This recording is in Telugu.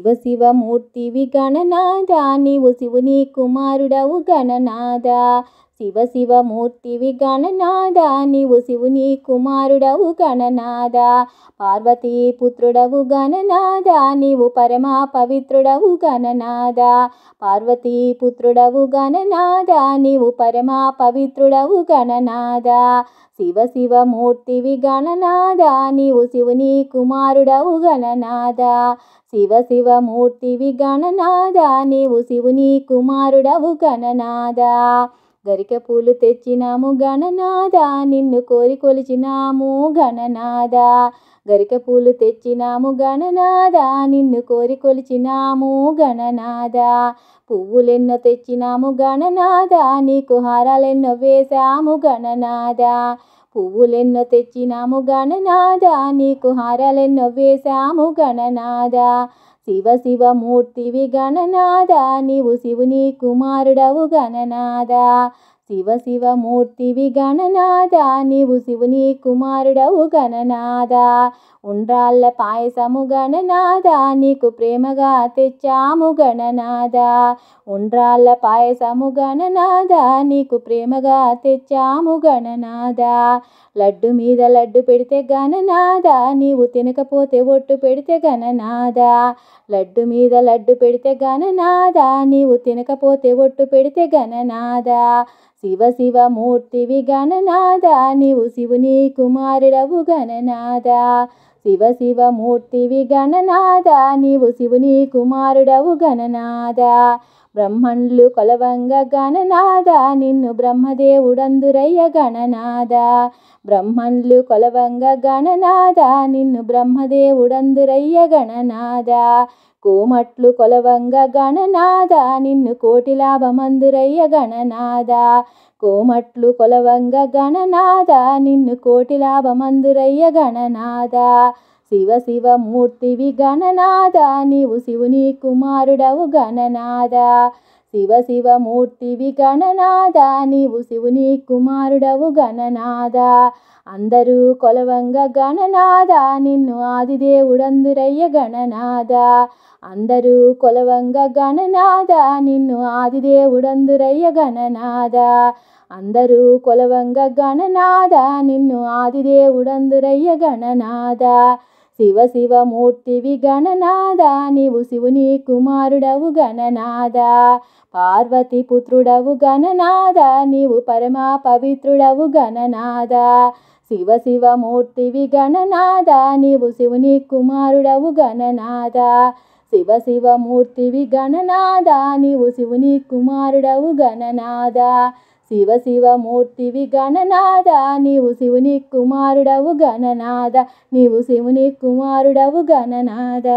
శివ శివ మూర్తివి గణనాథ నీవు శివుని కుమారుడవు గణనాథ శివ శివ మూర్తివి గణనాద నీవు శివుని కుమారుడవు గణనాద పార్వతీ పుత్రుడవు గణనాద నీవు పరమ పవిత్రుడవు గణనాద పార్వతీ పుత్రుడవు గణనాద నీవు పరమ పవిత్రుడవు గణనాద శివ శివ మూర్తివి గణనాద నీవు శివుని కుమారుడవు గణనాద శివ శివ మూర్తివి గణనాద నీవు శివుని కుమారుడవు గణనాద గరిక పూలు తెచ్చినాము గణనాథ నిన్ను కోరి కొలిచినాము గణనాథ గరిక పూలు తెచ్చినాము గణనాథ నిన్ను కోరి కొలిచినాము గణనాథ పువ్వులెన్నో తెచ్చినాము గణనాథ నీకు హారాలెన్నో వేశాము గణనాథ పువ్వులెన్నో తెచ్చినాము గణనాథ నీకు హారాలెన్నో వేశాము గణనాథ శివ శివ మూర్తి గణనాథ నీవు శివుని కుమారుడవు గణనాథ శివ శివ మూర్తివి గణనాథ నీవు శివుని కుమారుడవు గణనాథ ఉండ్రాళ్ళ పాయసము గణనాథ నీకు ప్రేమగా తెచ్చాము గణనాథ ఉండ్రాళ్ళ పాయసము గణనాథ నీకు ప్రేమగా తెచ్చాము గణనాథ లడ్డు మీద లడ్డు పెడితే గణనాథ నీవు తినకపోతే ఒట్టు పెడితే గణనాథ లడ్డు మీద లడ్డు పెడితే గణనాథ నీవు తినకపోతే ఒట్టు పెడితే గణనాథ శివ శివ మూర్తివి గణనాథ నీవు శివుని కుమారుడవు గణనాథ శివ శివ మూర్తివి గణనాథ నీవు శివుని కుమారుడవు గణనాథ బ్రహ్మణులు కొలవంగ గణనాద నిన్ను బ్రహ్మదేవుడందురయ్య గణనాద బ్రహ్మణులు కొలవంగ గణనాద నిన్ను బ్రహ్మదేవుడందురయ్య గణనాద కోమట్లు కొలవంగ గణనాద నిన్ను కోటి లాభమందురయ్య గణనాద కోమట్లు కొలవంగ గణనాద నిన్ను కోటి లాభమందురయ్య గణనాద శివ శివ మూర్తివి గణనాథ నీవు శివుని కుమారుడవు గణనాథ శివ శివ మూర్తివి గణనాథ నీవు శివుని కుమారుడవు గణనాథ అందరూ కొలవంగా గణనాథ నిన్ను ఆదిదేవుడందురయ్య గణనాథ అందరూ కొలవంగ గణనాథ నిన్ను ఆదిదేవుడందురయ్య గణనాథ అందరూ కొలవంగా గణనాథ నిన్ను ఆదిదేవుడందురయ్య గణనాథ శివ శివ మూర్తివి గణనాథ నీవు శివుని కుమారుడవు గణనాథ పార్వతి పుత్రుడవు గణనాథ నీవు పరమా పవిత్రుడవు గణనాథ శివ శివ మూర్తివి గణనాథ నీవు శివుని కుమారుడవు గణనాథ శివ శివ మూర్తివి గణనాథ నీవు శివుని కుమారుడవు గణనాథ శివ శివ మూర్తివి గణనాథ నీవు శివుని కుమారుడవు గణనాథ నీవు శివుని కుమారుడవు గణనాథ